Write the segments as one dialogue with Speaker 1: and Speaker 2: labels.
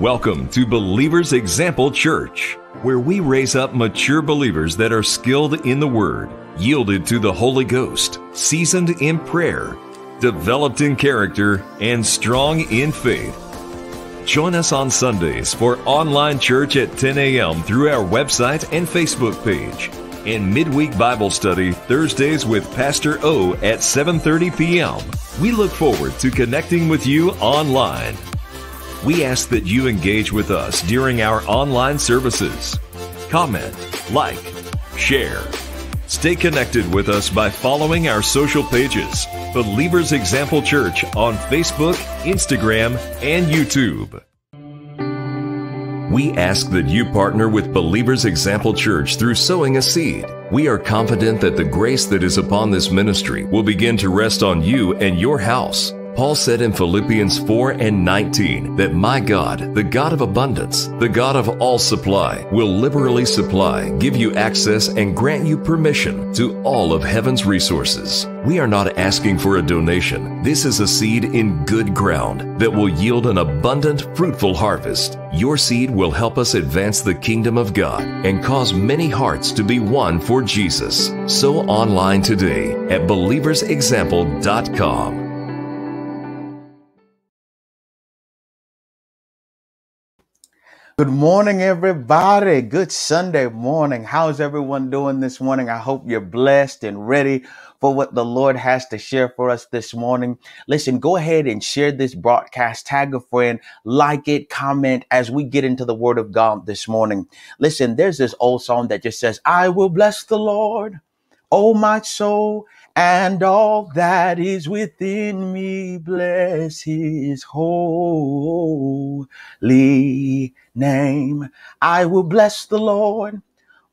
Speaker 1: Welcome to Believer's Example Church, where we raise up mature believers that are skilled in the Word, yielded to the Holy Ghost, seasoned in prayer, developed in character, and strong in faith. Join us on Sundays for online church at 10 a.m. through our website and Facebook page, and midweek Bible study Thursdays with Pastor O at 7:30 p.m. We look forward to connecting with you online we ask that you engage with us during our online services. Comment, like, share. Stay connected with us by following our social pages, Believers Example Church on Facebook, Instagram, and YouTube. We ask that you partner with Believers Example Church through sowing a seed. We are confident that the grace that is upon this ministry will begin to rest on you and your house. Paul said in Philippians 4 and 19 that my God, the God of abundance, the God of all supply, will liberally supply, give you access, and grant you permission to all of heaven's resources. We are not asking for a donation. This is a seed in good ground that will yield an abundant, fruitful harvest. Your seed will help us advance the kingdom of God and cause many hearts to be won for Jesus. So online today at believersexample.com.
Speaker 2: Good morning, everybody. Good Sunday morning. How's everyone doing this morning? I hope you're blessed and ready for what the Lord has to share for us this morning. Listen, go ahead and share this broadcast. Tag a friend, like it, comment as we get into the Word of God this morning. Listen, there's this old song that just says, I will bless the Lord, oh my soul, and all that is within me bless his holy name. I will bless the Lord,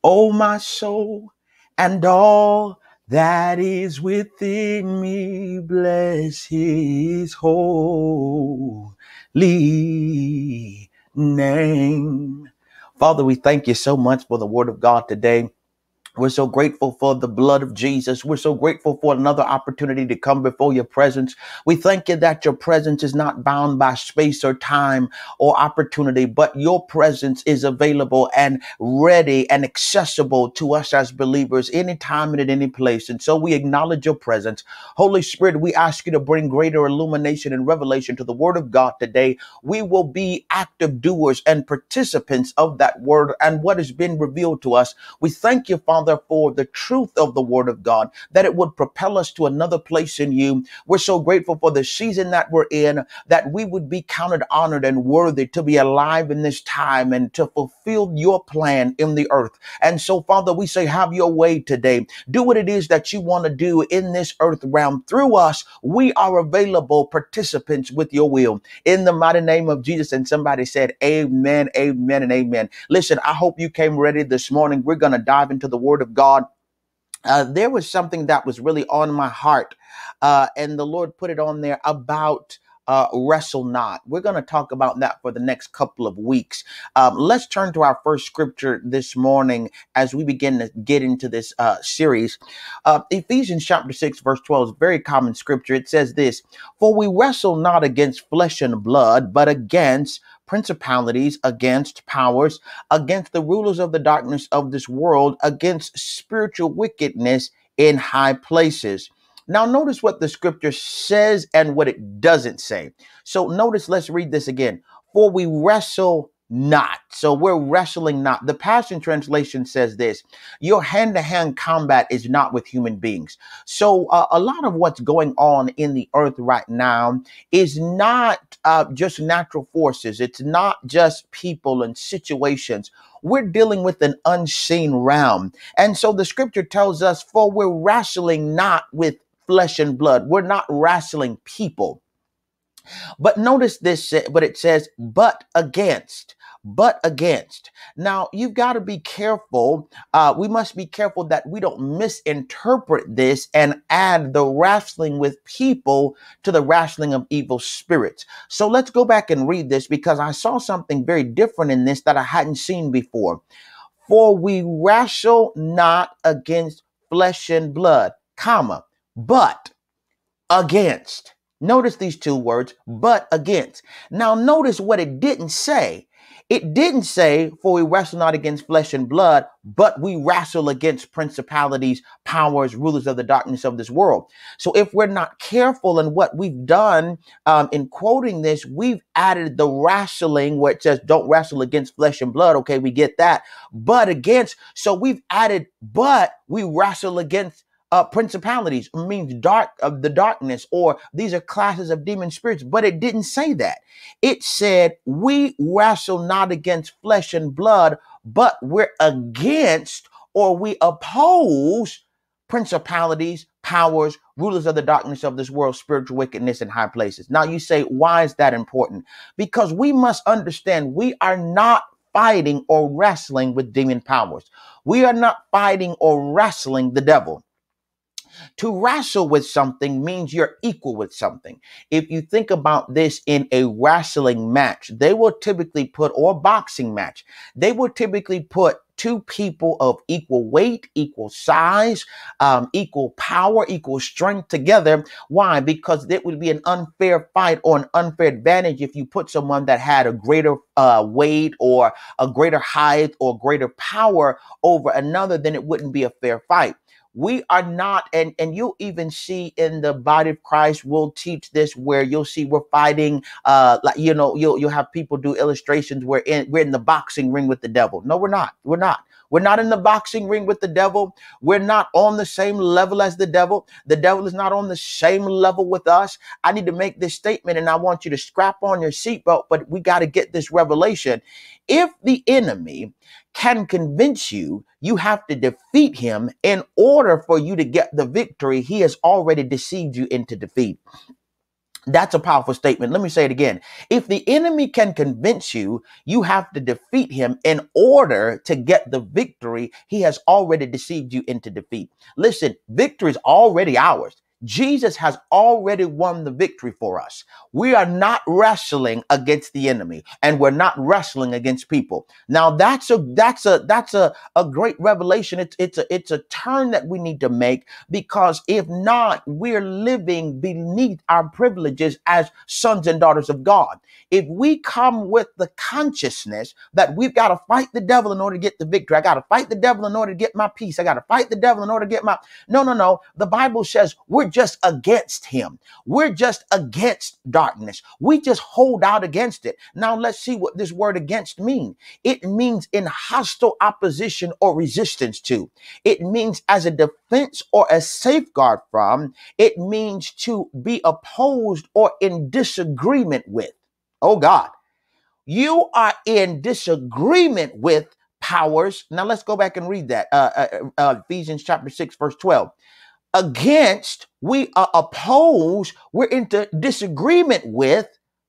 Speaker 2: O oh my soul, and all that is within me bless his holy name. Father, we thank you so much for the word of God today. We're so grateful for the blood of Jesus. We're so grateful for another opportunity to come before your presence. We thank you that your presence is not bound by space or time or opportunity, but your presence is available and ready and accessible to us as believers anytime and at any place. And so we acknowledge your presence. Holy Spirit, we ask you to bring greater illumination and revelation to the word of God today. We will be active doers and participants of that word and what has been revealed to us. We thank you, Father for the truth of the Word of God, that it would propel us to another place in you. We're so grateful for the season that we're in, that we would be counted honored and worthy to be alive in this time and to fulfill your plan in the earth. And so, Father, we say, have your way today. Do what it is that you want to do in this earth realm through us. We are available participants with your will. In the mighty name of Jesus. And somebody said, Amen, amen, and amen. Listen, I hope you came ready this morning. We're going to dive into the word Word of God, uh, there was something that was really on my heart, uh, and the Lord put it on there about uh, wrestle not. We're going to talk about that for the next couple of weeks. Um, let's turn to our first scripture this morning as we begin to get into this uh, series. Uh, Ephesians chapter 6, verse 12 is very common scripture. It says this For we wrestle not against flesh and blood, but against principalities, against powers, against the rulers of the darkness of this world, against spiritual wickedness in high places. Now, notice what the scripture says and what it doesn't say. So, notice, let's read this again. For we wrestle not. So, we're wrestling not. The Passion Translation says this Your hand to hand combat is not with human beings. So, uh, a lot of what's going on in the earth right now is not uh, just natural forces, it's not just people and situations we're dealing with an unseen realm. And so the scripture tells us, for we're wrestling not with flesh and blood. We're not wrestling people. But notice this, but it says, but against but against. Now, you've got to be careful. Uh, we must be careful that we don't misinterpret this and add the wrestling with people to the wrestling of evil spirits. So let's go back and read this because I saw something very different in this that I hadn't seen before. For we wrestle not against flesh and blood, comma but against. Notice these two words, but against. Now, notice what it didn't say. It didn't say, for we wrestle not against flesh and blood, but we wrestle against principalities, powers, rulers of the darkness of this world. So if we're not careful in what we've done um, in quoting this, we've added the wrestling where it says, don't wrestle against flesh and blood. Okay, we get that. But against, so we've added, but we wrestle against uh, principalities means dark of the darkness or these are classes of demon spirits but it didn't say that it said we wrestle not against flesh and blood but we're against or we oppose principalities powers rulers of the darkness of this world spiritual wickedness in high places now you say why is that important because we must understand we are not fighting or wrestling with demon powers we are not fighting or wrestling the devil to wrestle with something means you're equal with something. If you think about this in a wrestling match, they will typically put, or boxing match, they will typically put two people of equal weight, equal size, um, equal power, equal strength together. Why? Because it would be an unfair fight or an unfair advantage if you put someone that had a greater uh, weight or a greater height or greater power over another, then it wouldn't be a fair fight we are not and and you even see in the body of christ we'll teach this where you'll see we're fighting uh like you know you'll you'll have people do illustrations where in we're in the boxing ring with the devil no we're not we're not we're not in the boxing ring with the devil. We're not on the same level as the devil. The devil is not on the same level with us. I need to make this statement and I want you to strap on your seatbelt, but we got to get this revelation. If the enemy can convince you, you have to defeat him in order for you to get the victory. He has already deceived you into defeat. That's a powerful statement. Let me say it again. If the enemy can convince you, you have to defeat him in order to get the victory he has already deceived you into defeat. Listen, victory is already ours. Jesus has already won the victory for us. We are not wrestling against the enemy and we're not wrestling against people. Now that's a that's a that's a, a great revelation. It's it's a it's a turn that we need to make because if not, we're living beneath our privileges as sons and daughters of God. If we come with the consciousness that we've got to fight the devil in order to get the victory, I got to fight the devil in order to get my peace, I got to fight the devil in order to get my no no no. The Bible says we're just against him. We're just against darkness. We just hold out against it. Now let's see what this word against means. It means in hostile opposition or resistance to. It means as a defense or a safeguard from. It means to be opposed or in disagreement with. Oh God. You are in disagreement with powers. Now let's go back and read that. Uh, uh, uh, Ephesians chapter 6, verse 12 against, we are opposed, we're into disagreement with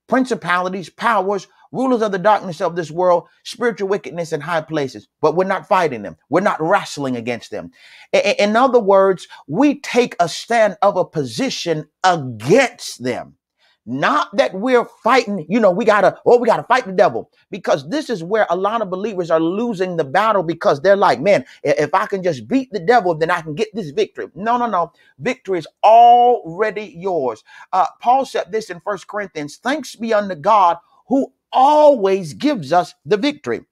Speaker 2: principalities, powers, rulers of the darkness of this world, spiritual wickedness in high places, but we're not fighting them. We're not wrestling against them. In other words, we take a stand of a position against them. Not that we're fighting, you know, we gotta, oh, we gotta fight the devil. Because this is where a lot of believers are losing the battle because they're like, man, if I can just beat the devil, then I can get this victory. No, no, no. Victory is already yours. Uh, Paul said this in First Corinthians Thanks be unto God who always gives us the victory.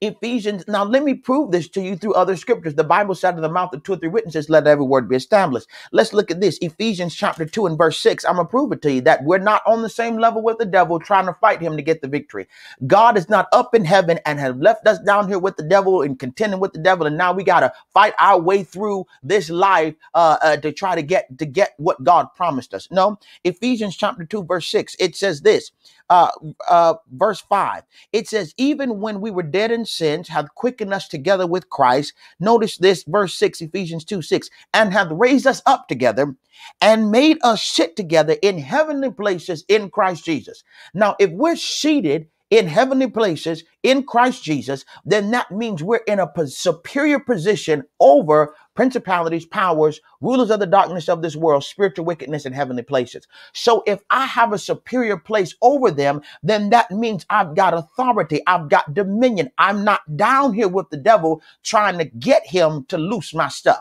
Speaker 2: Ephesians, now let me prove this to you through other scriptures. The Bible said out of the mouth of two or three witnesses, let every word be established. Let's look at this. Ephesians chapter 2 and verse 6. I'm going to prove it to you that we're not on the same level with the devil trying to fight him to get the victory. God is not up in heaven and have left us down here with the devil and contending with the devil. And now we got to fight our way through this life uh, uh, to try to get to get what God promised us. No, Ephesians chapter 2 verse 6, it says this, uh, uh, verse 5. It says, Even when we were dead in sins, hath quickened us together with Christ. Notice this, verse 6, Ephesians 2 6, and hath raised us up together and made us sit together in heavenly places in Christ Jesus. Now, if we're seated in heavenly places in Christ Jesus, then that means we're in a superior position over principalities, powers, rulers of the darkness of this world, spiritual wickedness in heavenly places. So if I have a superior place over them, then that means I've got authority, I've got dominion. I'm not down here with the devil trying to get him to loose my stuff.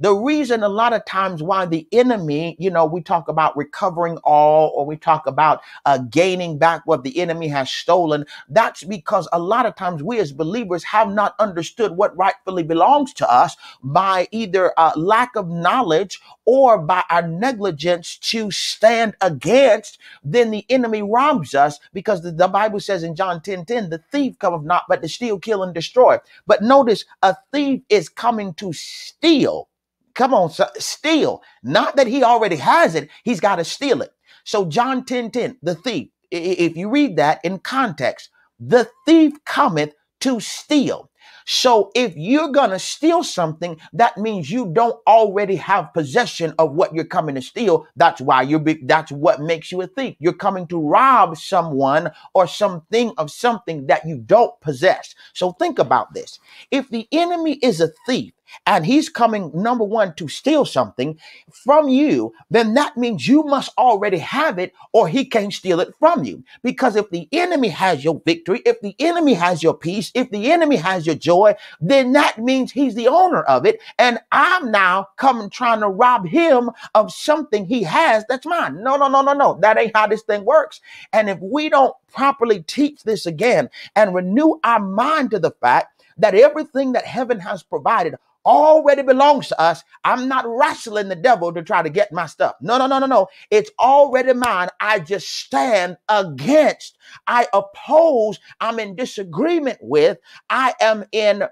Speaker 2: The reason a lot of times why the enemy, you know, we talk about recovering all or we talk about uh, gaining back what the enemy has stolen, that's because a lot of times we as believers have not understood what rightfully belongs to us by either a uh, lack of knowledge or by our negligence to stand against, then the enemy robs us because the, the Bible says in John 10 10, the thief cometh not but to steal, kill, and destroy. But notice a thief is coming to steal Come on, steal. Not that he already has it, he's got to steal it. So, John 10 10, the thief, if you read that in context, the thief cometh to steal. So if you're going to steal something, that means you don't already have possession of what you're coming to steal. That's why you're big. That's what makes you a thief. You're coming to rob someone or something of something that you don't possess. So think about this. If the enemy is a thief, and he's coming number one to steal something from you, then that means you must already have it or he can't steal it from you. Because if the enemy has your victory, if the enemy has your peace, if the enemy has your joy, then that means he's the owner of it. And I'm now coming trying to rob him of something he has that's mine. No, no, no, no, no. That ain't how this thing works. And if we don't properly teach this again and renew our mind to the fact that everything that heaven has provided already belongs to us. I'm not wrestling the devil to try to get my stuff. No, no, no, no, no. It's already mine. I just stand against, I oppose, I'm in disagreement with, I am in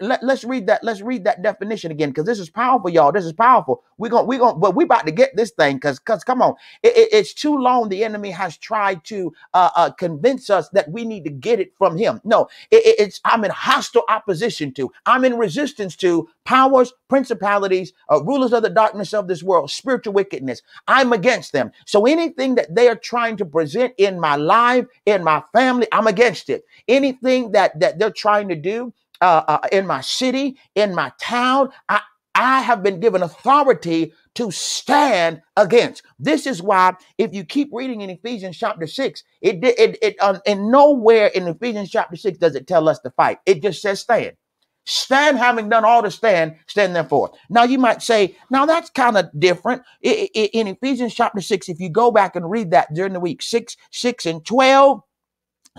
Speaker 2: let, us read that. Let's read that definition again, because this is powerful, y'all. This is powerful. We're gonna, we're gonna, but we about to get this thing, because, because, come on, it, it, it's too long. The enemy has tried to uh, uh, convince us that we need to get it from him. No, it, it's I'm in hostile opposition to. I'm in resistance to powers, principalities, uh, rulers of the darkness of this world, spiritual wickedness. I'm against them. So anything that they are trying to present in my life, in my family, I'm against it. Anything that that they're trying to do uh, uh, in my city, in my town. I, I have been given authority to stand against. This is why, if you keep reading in Ephesians chapter six, it it it um, and nowhere in Ephesians chapter six does it tell us to fight. It just says stand. Stand, having done all to stand, stand therefore. Now you might say, now that's kind of different. in Ephesians chapter six, if you go back and read that during the week, six, six, and twelve,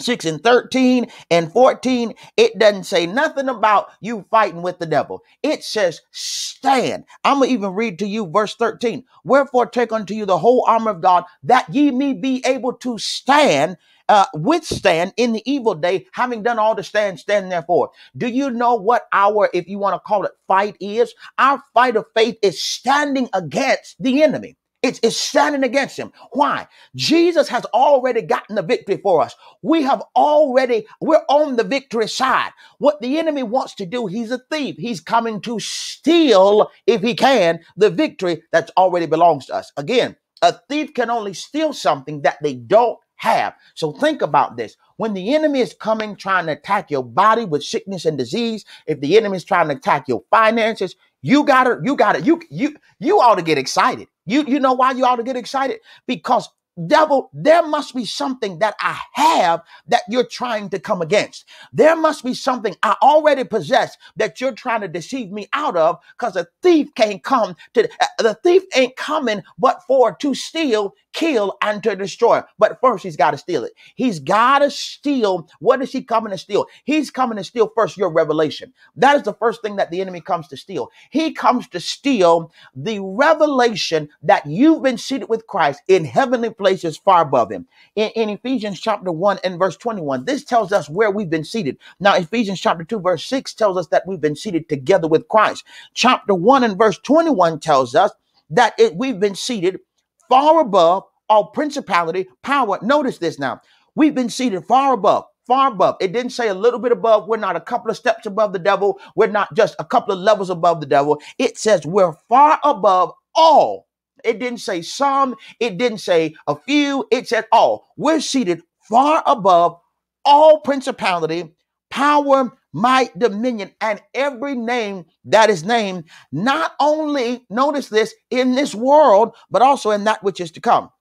Speaker 2: 6 and 13 and 14, it doesn't say nothing about you fighting with the devil. It says, stand. I'm going to even read to you verse 13. Wherefore, take unto you the whole armor of God, that ye may be able to stand uh, withstand in the evil day, having done all to stand, stand therefore. Do you know what our, if you want to call it, fight is? Our fight of faith is standing against the enemy. It's, it's standing against him. Why? Jesus has already gotten the victory for us. We have already, we're on the victory side. What the enemy wants to do, he's a thief. He's coming to steal, if he can, the victory that's already belongs to us. Again, a thief can only steal something that they don't have. So think about this. When the enemy is coming trying to attack your body with sickness and disease, if the enemy is trying to attack your finances, you gotta, you gotta, you you you ought to get excited. You you know why you ought to get excited? Because Devil, there must be something that I have that you're trying to come against. There must be something I already possess that you're trying to deceive me out of because a thief can't come to, uh, the thief ain't coming but for to steal, kill, and to destroy. But first, he's got to steal it. He's got to steal. What is he coming to steal? He's coming to steal first your revelation. That is the first thing that the enemy comes to steal. He comes to steal the revelation that you've been seated with Christ in heavenly places is far above him. In, in Ephesians chapter 1 and verse 21, this tells us where we've been seated. Now, Ephesians chapter 2, verse 6 tells us that we've been seated together with Christ. Chapter 1 and verse 21 tells us that it, we've been seated far above all principality, power. Notice this now. We've been seated far above far above. It didn't say a little bit above. We're not a couple of steps above the devil. We're not just a couple of levels above the devil. It says we're far above all it didn't say some, it didn't say a few, it said all. We're seated far above all principality, power, might, dominion, and every name that is named, not only, notice this, in this world, but also in that which is to come.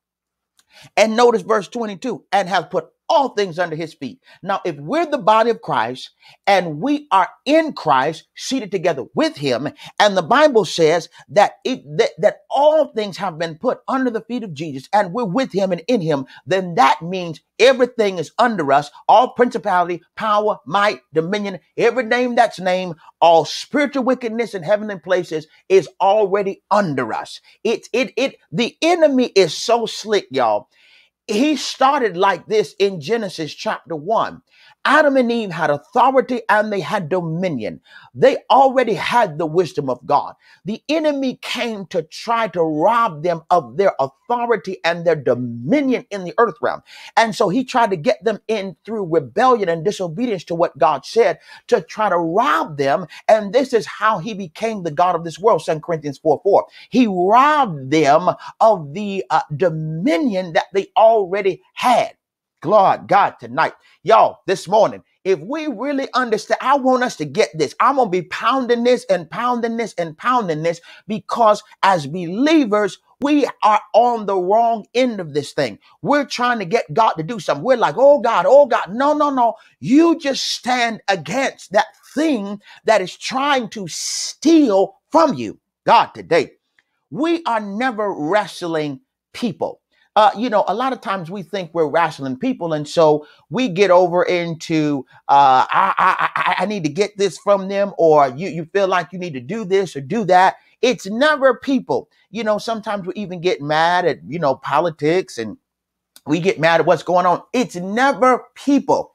Speaker 2: And notice verse 22 and have put all things under his feet. Now, if we're the body of Christ and we are in Christ, seated together with him, and the Bible says that, it, that, that all things have been put under the feet of Jesus and we're with him and in him, then that means everything is under us, all principality, power, might, dominion, every name that's named, all spiritual wickedness in heavenly places is already under us. It, it, it, the enemy is so slick, y'all he started like this in Genesis chapter 1. Adam and Eve had authority and they had dominion. They already had the wisdom of God. The enemy came to try to rob them of their authority and their dominion in the earth realm. And so he tried to get them in through rebellion and disobedience to what God said to try to rob them. And this is how he became the God of this world, 2 Corinthians 4 4. He robbed them of the uh, dominion that they already had. God, God, tonight, y'all, this morning, if we really understand, I want us to get this. I'm going to be pounding this and pounding this and pounding this because as believers, we are on the wrong end of this thing. We're trying to get God to do something. We're like, oh God, oh God. No, no, no. You just stand against that thing that is trying to steal from you. God, today, we are never wrestling people uh, you know, a lot of times we think we're rational people, and so we get over into uh, I, I, I need to get this from them, or you you feel like you need to do this or do that. It's never people. You know, sometimes we even get mad at you know politics, and we get mad at what's going on. It's never people.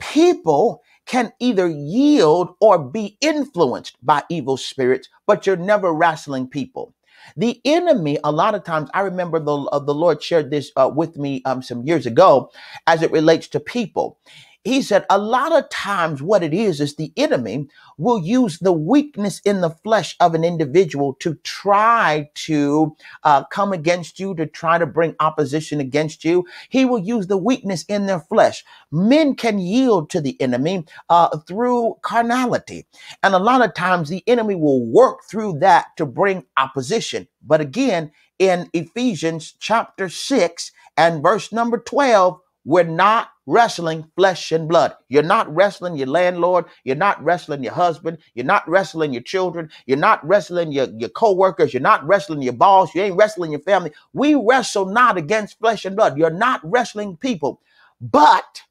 Speaker 2: People can either yield or be influenced by evil spirits, but you're never wrestling people. The enemy, a lot of times, I remember the, uh, the Lord shared this uh, with me um, some years ago as it relates to people. He said, a lot of times what it is, is the enemy will use the weakness in the flesh of an individual to try to uh, come against you, to try to bring opposition against you. He will use the weakness in their flesh. Men can yield to the enemy uh, through carnality. And a lot of times the enemy will work through that to bring opposition. But again, in Ephesians chapter 6 and verse number 12, we're not wrestling flesh and blood. You're not wrestling your landlord. You're not wrestling your husband. You're not wrestling your children. You're not wrestling your, your co-workers. You're not wrestling your boss. You ain't wrestling your family. We wrestle not against flesh and blood. You're not wrestling people. But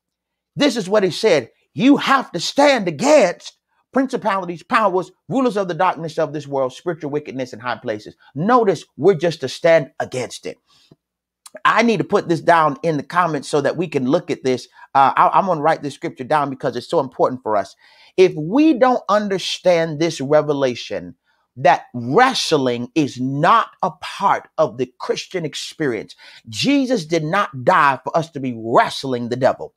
Speaker 2: this is what he said. You have to stand against principalities, powers, rulers of the darkness of this world, spiritual wickedness in high places. Notice we're just to stand against it. I need to put this down in the comments so that we can look at this. Uh, I, I'm going to write this scripture down because it's so important for us. If we don't understand this revelation, that wrestling is not a part of the Christian experience. Jesus did not die for us to be wrestling the devil.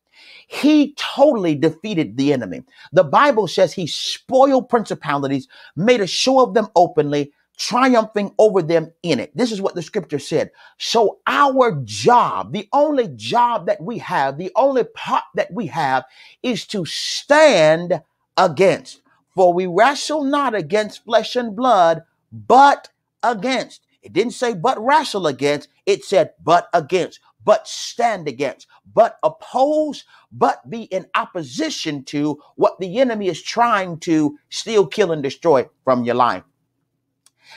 Speaker 2: He totally defeated the enemy. The Bible says he spoiled principalities, made a show of them openly, triumphing over them in it. This is what the scripture said. So our job, the only job that we have, the only part that we have is to stand against. For we wrestle not against flesh and blood, but against. It didn't say but wrestle against, it said but against, but stand against, but oppose, but be in opposition to what the enemy is trying to steal, kill, and destroy from your life.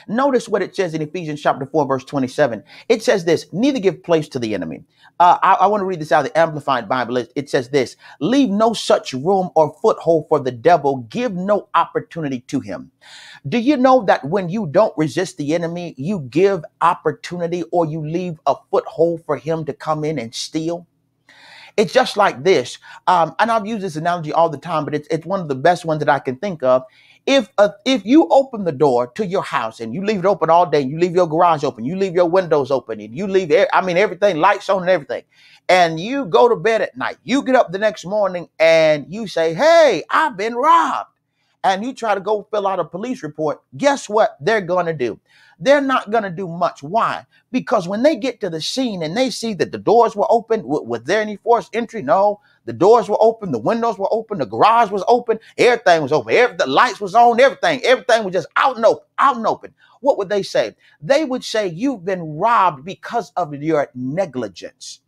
Speaker 2: Notice what it says in Ephesians chapter 4, verse 27. It says this neither give place to the enemy. Uh, I, I want to read this out of the Amplified Bible. It, it says this leave no such room or foothold for the devil, give no opportunity to him. Do you know that when you don't resist the enemy, you give opportunity or you leave a foothold for him to come in and steal? It's just like this. Um, and I've used this analogy all the time, but it's, it's one of the best ones that I can think of. If uh, if you open the door to your house and you leave it open all day, you leave your garage open, you leave your windows open, and you leave I mean everything lights on and everything, and you go to bed at night, you get up the next morning and you say, "Hey, I've been robbed." and you try to go fill out a police report, guess what they're going to do? They're not going to do much. Why? Because when they get to the scene and they see that the doors were open, w- was there any forced entry? No. The doors were open, the windows were open, the garage was open, everything was open, every, the lights was on, everything, everything was just out and open, out and open. What would they say? They would say, You've been robbed because of your negligence.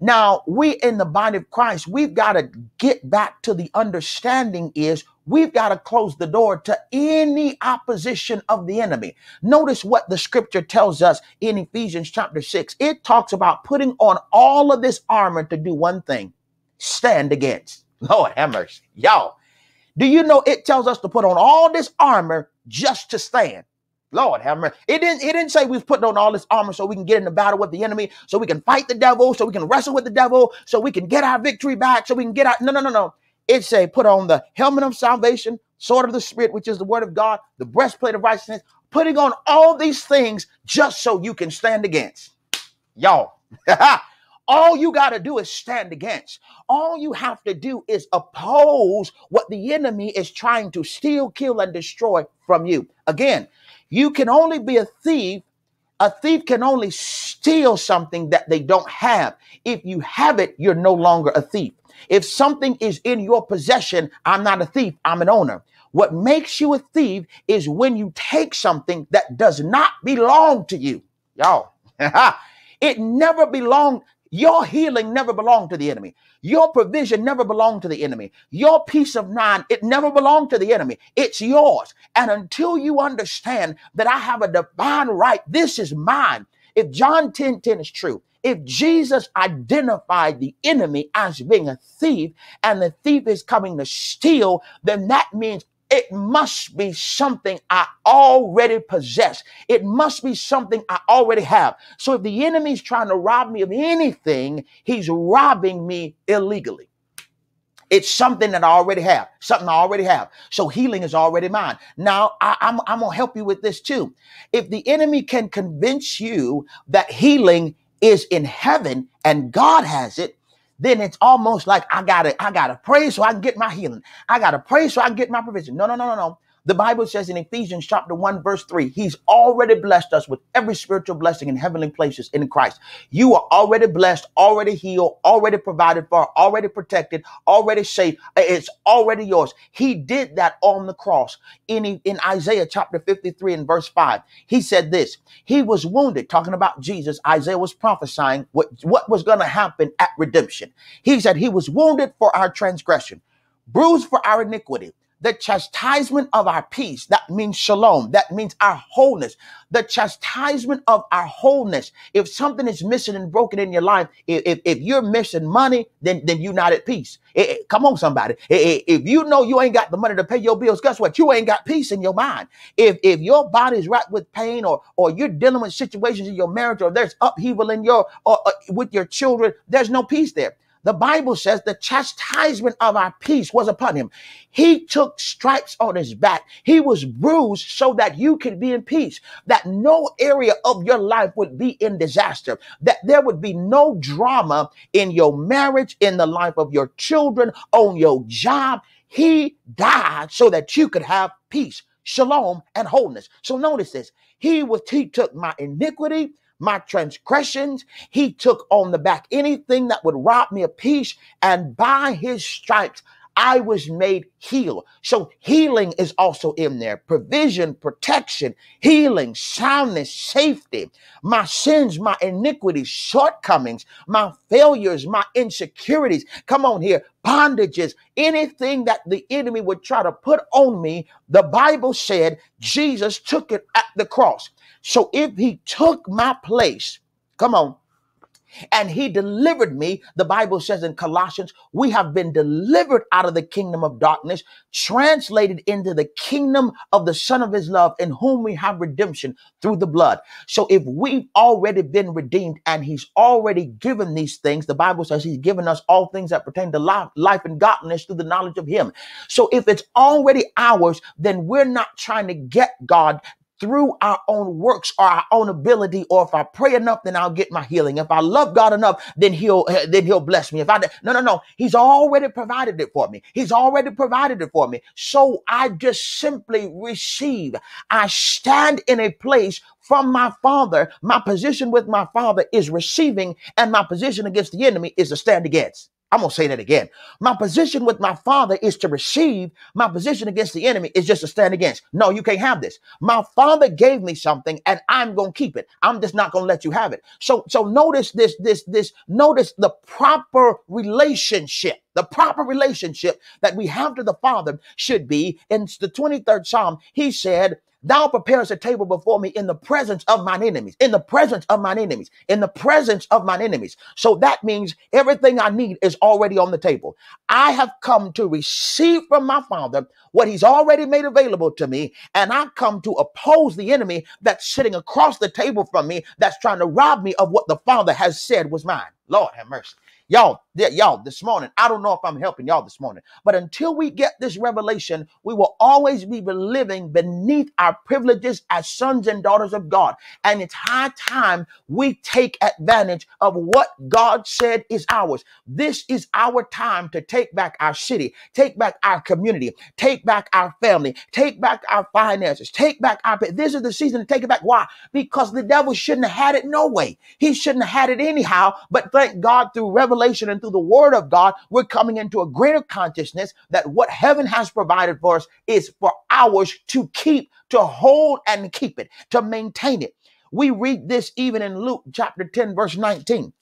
Speaker 2: Now, we in the body of Christ, we've got to get back to the understanding is we've got to close the door to any opposition of the enemy. Notice what the scripture tells us in Ephesians chapter 6. It talks about putting on all of this armor to do one thing stand against. Lord have mercy. Y'all, do you know it tells us to put on all this armor just to stand? Lord have mercy. It didn't, it didn't say we've put on all this armor so we can get in the battle with the enemy, so we can fight the devil, so we can wrestle with the devil, so we can get our victory back, so we can get out. No, no, no, no. It say put on the helmet of salvation, sword of the spirit, which is the word of God, the breastplate of righteousness, putting on all these things just so you can stand against. Y'all. All you got to do is stand against. All you have to do is oppose what the enemy is trying to steal, kill, and destroy from you. Again, you can only be a thief. A thief can only steal something that they don't have. If you have it, you're no longer a thief. If something is in your possession, I'm not a thief, I'm an owner. What makes you a thief is when you take something that does not belong to you. Y'all, it never belonged your healing never belonged to the enemy. Your provision never belonged to the enemy. Your peace of mind, it never belonged to the enemy. It's yours. And until you understand that I have a divine right, this is mine. If John 10 10 is true, if Jesus identified the enemy as being a thief and the thief is coming to steal, then that means it must be something I already possess. It must be something I already have. So if the enemy's trying to rob me of anything, he's robbing me illegally. It's something that I already have, something I already have. So healing is already mine. Now, I, am I'm, I'm going to help you with this too. If the enemy can convince you that healing is in heaven and God has it, then it's almost like I gotta, I gotta pray so I can get my healing. I gotta pray so I can get my provision. No, no, no, no, no. The Bible says in Ephesians chapter 1, verse 3, He's already blessed us with every spiritual blessing in heavenly places in Christ. You are already blessed, already healed, already provided for, already protected, already safe. It's already yours. He did that on the cross. In, in Isaiah chapter 53 and verse 5, He said this He was wounded, talking about Jesus. Isaiah was prophesying what, what was going to happen at redemption. He said, He was wounded for our transgression, bruised for our iniquity the chastisement of our peace, that means shalom, that means our wholeness, the chastisement of our wholeness. If something is missing and broken in your life, if, if, you're missing money, then, then you're not at peace. It, eh, it, eh, come on, somebody. It, eh, if you know you ain't got the money to pay your bills, guess what? You ain't got peace in your mind. If, if your body's racked with pain or, or you're dealing with situations in your marriage or there's upheaval in your, or, or uh, with your children, there's no peace there. The Bible says the chastisement of our peace was upon him. He took stripes on his back. He was bruised so that you could be in peace, that no area of your life would be in disaster, that there would be no drama in your marriage, in the life of your children, on your job. He died so that you could have peace, shalom, and wholeness. So notice this. He was, he took my iniquity my transgressions. He took on the back anything that would rob me of peace. And by his stripes, I was made heal. So healing is also in there. Provision, protection, healing, soundness, safety. My sins, my iniquities, shortcomings, my failures, my insecurities. Come on here. Bondages, anything that the enemy would try to put on me, the Bible said Jesus took it at the cross. So if he took my place, come on, and he delivered me. The Bible says in Colossians, we have been delivered out of the kingdom of darkness, translated into the kingdom of the Son of his love, in whom we have redemption through the blood. So if we've already been redeemed and he's already given these things, the Bible says he's given us all things that pertain to life, life and godliness through the knowledge of him. So if it's already ours, then we're not trying to get God through our own works or our own ability or if I pray enough then I'll get my healing. If I love God enough then he'll eh, then he'll bless me. If I No, no, no. He's already provided it for me. He's already provided it for me. So I just simply receive. I stand in a place from my father. My position with my father is receiving and my position against the enemy is to stand against. I'm going to say that again. My position with my father is to receive. My position against the enemy is just to stand against. No, you can't have this. My father gave me something and I'm going to keep it. I'm just not going to let you have it. So, so notice this, this, this, notice the proper relationship. The proper relationship that we have to the father should be in the 23rd Psalm. He said, Thou preparest a table before me in the presence of mine enemies, in the presence of mine enemies, in the presence of mine enemies. So that means everything I need is already on the table. I have come to receive from my Father what He's already made available to me, and I come to oppose the enemy that's sitting across the table from me that's trying to rob me of what the Father has said was mine. Lord have mercy. Y'all, y'all, this morning, I don't know if I'm helping y'all this morning, but until we get this revelation, we will always be living beneath our privileges as sons and daughters of God. And it's high time we take advantage of what God said is ours. This is our time to take back our city, take back our community, take back our family, take back our finances, take back our. This is the season to take it back. Why? Because the devil shouldn't have had it no way. He shouldn't have had it anyhow, but thank God through revelation revelation and through the word of God, we're coming into a greater consciousness that what heaven has provided for us is for ours to keep, to hold and keep it, to maintain it. We read this even in Luke chapter 10, verse 19.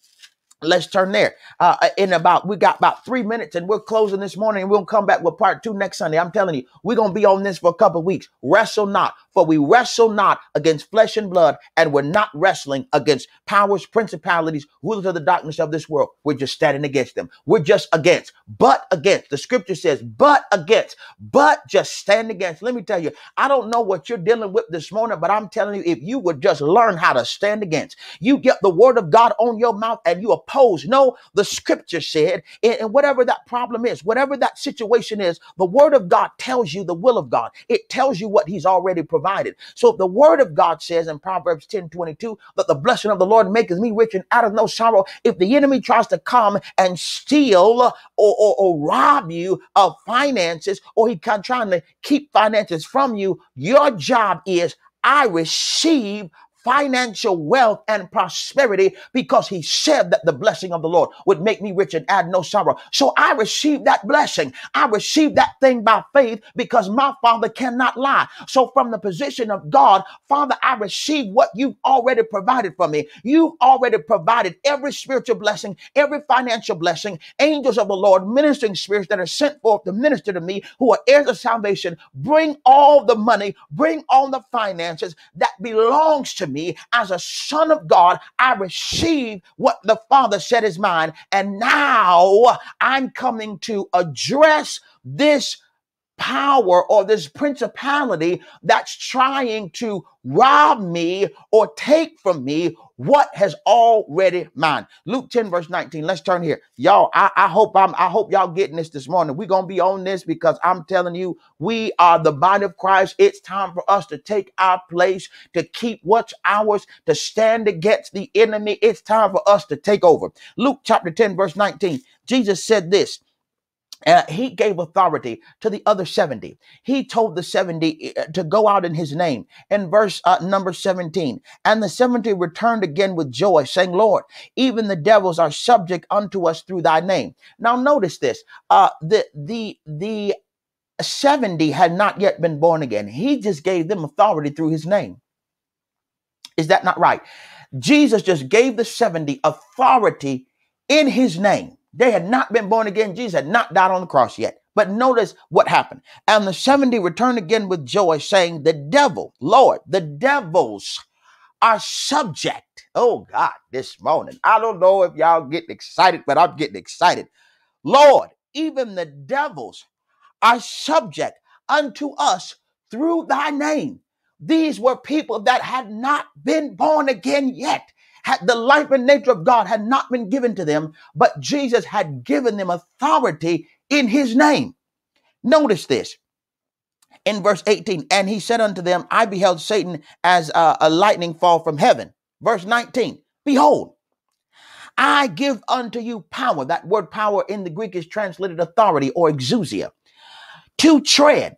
Speaker 2: Let's turn there. Uh, uh in about we got about three minutes, and we're closing this morning. And we'll come back with part two next Sunday. I'm telling you, we're gonna be on this for a couple weeks. Wrestle not, for we wrestle not against flesh and blood, and we're not wrestling against powers, principalities, rulers of the darkness of this world. We're just standing against them. We're just against, but against. The scripture says, but against, but just stand against. Let me tell you, I don't know what you're dealing with this morning, but I'm telling you, if you would just learn how to stand against, you get the word of God on your mouth and you oppose. No, the scripture said, and whatever that problem is, whatever that situation is, the word of God tells you the will of God. It tells you what he's already provided provided. So if the word of God says in Proverbs 10 22 that the blessing of the Lord maketh me rich and out of no sorrow, if the enemy tries to come and steal or, or, or rob you of finances, or he can trying to keep finances from you, your job is I receive financial wealth and prosperity because he said that the blessing of the Lord would make me rich and add no sorrow. So I received that blessing. I received that thing by faith because my father cannot lie. So from the position of God, Father, I receive what you've already provided for me. You've already provided every spiritual blessing, every financial blessing, angels of the Lord, ministering spirits that are sent forth to minister to me who are heirs of salvation. Bring all the money, bring all the finances that belongs to me as a son of God. I received what the Father said is mine. And now I'm coming to address this power or this principality that's trying to rob me or take from me what has already mine. Luke 10, verse 19. Let's turn here. Y'all, I, I hope I'm I hope y'all getting this this morning. We're gonna be on this because I'm telling you, we are the body of Christ. It's time for us to take our place, to keep what's ours, to stand against the enemy. It's time for us to take over. Luke chapter 10, verse 19. Jesus said this. Uh, he gave authority to the other 70. He told the 70 uh, to go out in his name. In verse uh, number 17, and the 70 returned again with joy, saying, Lord, even the devils are subject unto us through thy name. Now, notice this uh, the, the, the 70 had not yet been born again. He just gave them authority through his name. Is that not right? Jesus just gave the 70 authority in his name. They had not been born again. Jesus had not died on the cross yet. But notice what happened. And the 70 returned again with joy, saying, The devil, Lord, the devils are subject. Oh God, this morning. I don't know if y'all getting excited, but I'm getting excited. Lord, even the devils are subject unto us through thy name. These were people that had not been born again yet had the life and nature of God had not been given to them, but Jesus had given them authority in his name. Notice this in verse 18, and he said unto them, I beheld Satan as a, a lightning fall from heaven. Verse 19, behold, I give unto you power. That word power in the Greek is translated authority or exousia. To tread.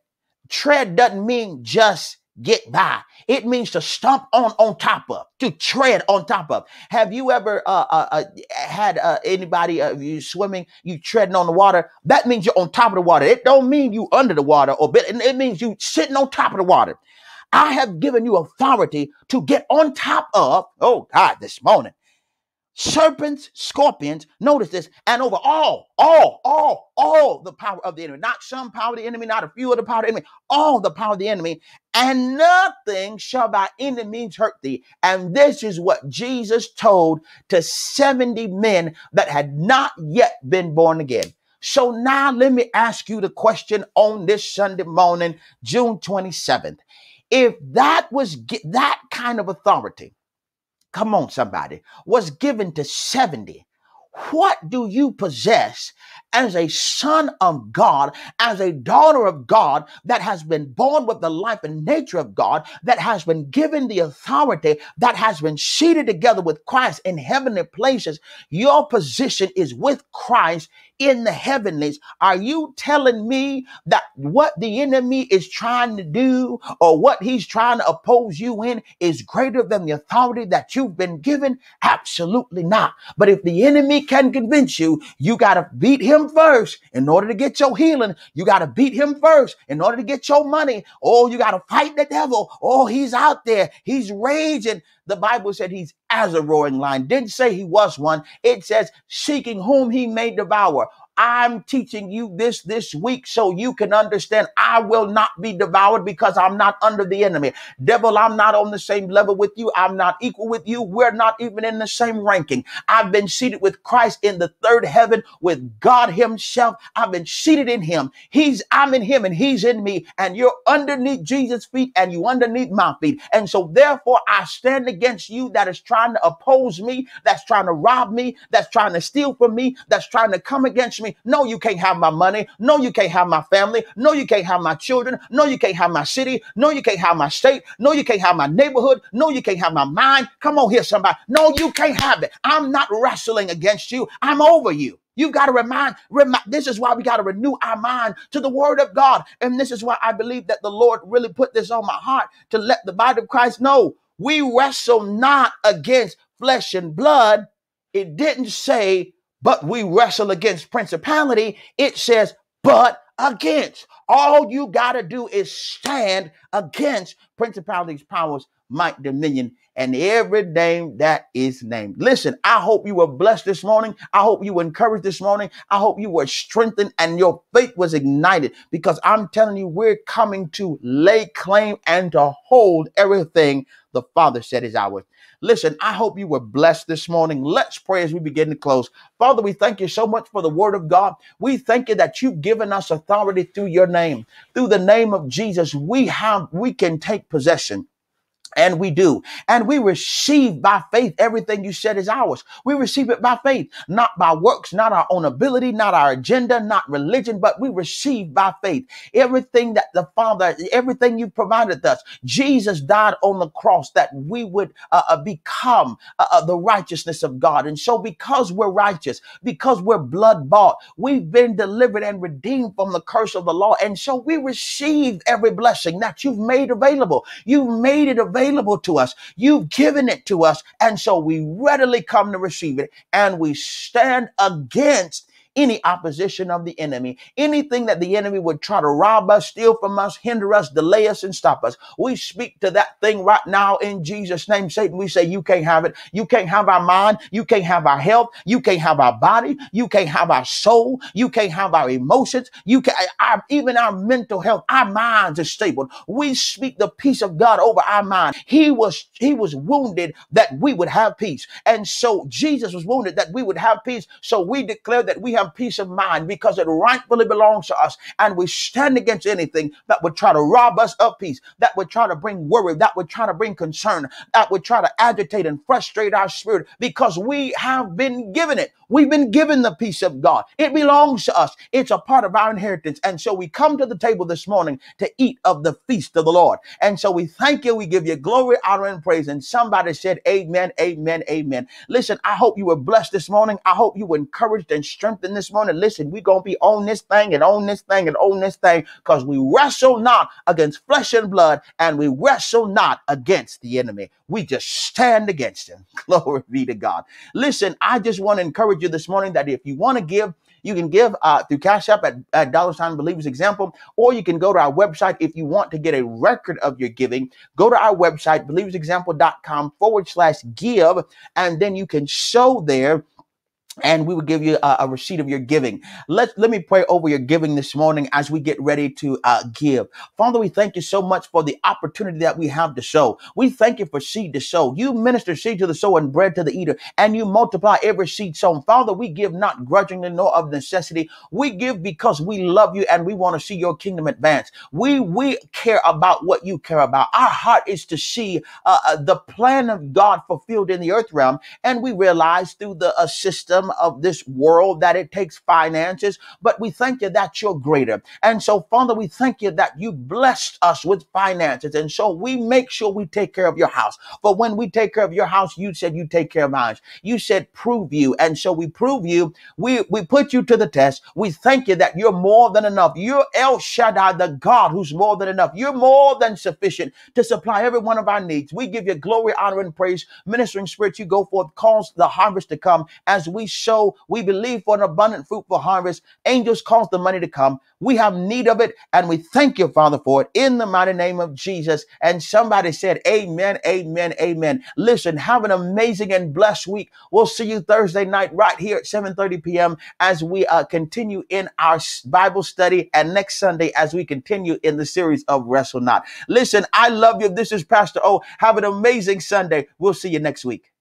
Speaker 2: Tread doesn't mean just get by. It means to stomp on on top of, to tread on top of. Have you ever uh, uh, uh had uh, anybody uh, you swimming, you treading on the water? That means you're on top of the water. It don't mean you under the water or bit. It means you sitting on top of the water. I have given you authority to get on top of. Oh God, this morning serpents, scorpions, notice this, and over all, all, all, all the power of the enemy, not some power of the enemy, not a few of the power of the enemy, all the power of the enemy, and nothing shall by any means hurt thee. And this is what Jesus told to 70 men that had not yet been born again. So now let me ask you the question on this Sunday morning, June 27th. If that was that kind of authority, Come on, somebody. Was given to 70. What do you possess as a son of God, as a daughter of God that has been born with the life and nature of God, that has been given the authority, that has been seated together with Christ in heavenly places? Your position is with Christ in the heavenlies. Are you telling me that what the enemy is trying to do or what he's trying to oppose you in is greater than the authority that you've been given? Absolutely not. But if the enemy can convince you, you got to beat him first in order to get your healing. You got to beat him first in order to get your money. Oh, you got to fight the devil. Oh, he's out there. He's raging. The Bible said he's as a roaring lion. Didn't say he was one. It says seeking whom he may devour. I'm teaching you this this week so you can understand I will not be devoured because I'm not under the enemy. Devil, I'm not on the same level with you. I'm not equal with you. We're not even in the same ranking. I've been seated with Christ in the third heaven with God himself. I've been seated in him. He's I'm in him and he's in me and you're underneath Jesus' feet and you underneath my feet. And so therefore I stand against you that is trying to oppose me, that's trying to rob me, that's trying to steal from me, that's trying to come against me. No, you can't have my money. No, you can't have my family. No, you can't have my children. No, you can't have my city. No, you can't have my state. No, you can't have my neighborhood. No, you can't have my mind. Come on here, somebody. No, you can't have it. I'm not wrestling against you. I'm over you. You've got to remind, remind, this is why we got to renew our mind to the word of God. And this is why I believe that the Lord really put this on my heart to let the body of Christ know we wrestle not against flesh and blood. It didn't say but we wrestle against principality, it says, but against. All you got to do is stand against principalities, powers, might, dominion, and every name that is named. Listen, I hope you were blessed this morning. I hope you were encouraged this morning. I hope you were strengthened and your faith was ignited because I'm telling you, we're coming to lay claim and to hold everything the Father said is ours. Listen, I hope you were blessed this morning. Let's pray as we begin to close. Father, we thank you so much for the word of God. We thank you that you've given us authority through your name. Through the name of Jesus, we have we can take possession and we do. And we receive by faith everything you said is ours. We receive it by faith, not by works, not our own ability, not our agenda, not religion, but we receive by faith everything that the Father, everything you provided us. Jesus died on the cross that we would uh, uh become uh, uh, the righteousness of God. And so, because we're righteous, because we're blood bought, we've been delivered and redeemed from the curse of the law. And so, we receive every blessing that you've made available. You've made it available available to us. You've given it to us. And so we readily come to receive it and we stand against any opposition of the enemy, anything that the enemy would try to rob us, steal from us, hinder us, delay us, and stop us. We speak to that thing right now in Jesus' name, Satan. We say, You can't have it. You can't have our mind. You can't have our health. You can't have our body. You can't have our soul. You can't have our emotions. You can our, even our mental health. Our minds are stable. We speak the peace of God over our mind. He was he was wounded that we would have peace. And so Jesus was wounded that we would have peace. So we declare that we have and peace of mind because it rightfully belongs to us. And we stand against anything that would try to rob us of peace, that would try to bring worry, that would try to bring concern, that would try to agitate and frustrate our spirit because we have been given it. We've been given the peace of God. It belongs to us. It's a part of our inheritance. And so we come to the table this morning to eat of the feast of the Lord. And so we thank you. We give you glory, honor, and praise. And somebody said, Amen, amen, amen. Listen, I hope you were blessed this morning. I hope you were encouraged and strengthened this morning. Listen, we're going to be on this thing and on this thing and on this thing because we wrestle not against flesh and blood and we wrestle not against the enemy. We just stand against him. Glory be to God. Listen, I just want to encourage you this morning that if you want to give, you can give uh, through Cash App at, at Dollar Sign Believers Example, or you can go to our website if you want to get a record of your giving. Go to our website, believersexample.com forward slash give, and then you can show there and we will give you a, a, receipt of your giving. Let let me pray over your giving this morning as we get ready to uh, give. Father, we thank you so much for the opportunity that we have to sow. We thank you for seed to sow. You minister seed to the sower and bread to the eater, and you multiply every seed sown. Father, we give not grudgingly nor of necessity. We give because we love you and we want to see your kingdom advance. We we care about what you care about. Our heart is to see uh, uh the plan of God fulfilled in the earth realm, and we realize through the uh, system wisdom of this world, that it takes finances, but we thank you that you're greater. And so, Father, we thank you that you blessed us with finances. And so we make sure we take care of your house. But when we take care of your house, you said you take care of ours. You said prove you. And so we prove you. We, we put you to the test. We thank you that you're more than enough. You're El Shaddai, the God who's more than enough. You're more than sufficient to supply every one of our needs. We give you glory, honor, and praise. Ministering spirit, you go forth, cause the harvest to come as we show we believe for an abundant, fruitful harvest. Angels cause the money to come. We have need of it, and we thank you, Father, for it in the mighty name of Jesus. And somebody said, Amen, amen, amen. Listen, have an amazing and blessed week. We'll see you Thursday night right here at 7:30 p.m. as we uh, continue in our Bible study, and next Sunday as we continue in the series of Wrestle Not. Listen, I love you. This is Pastor O. Have an amazing Sunday. We'll see you next week.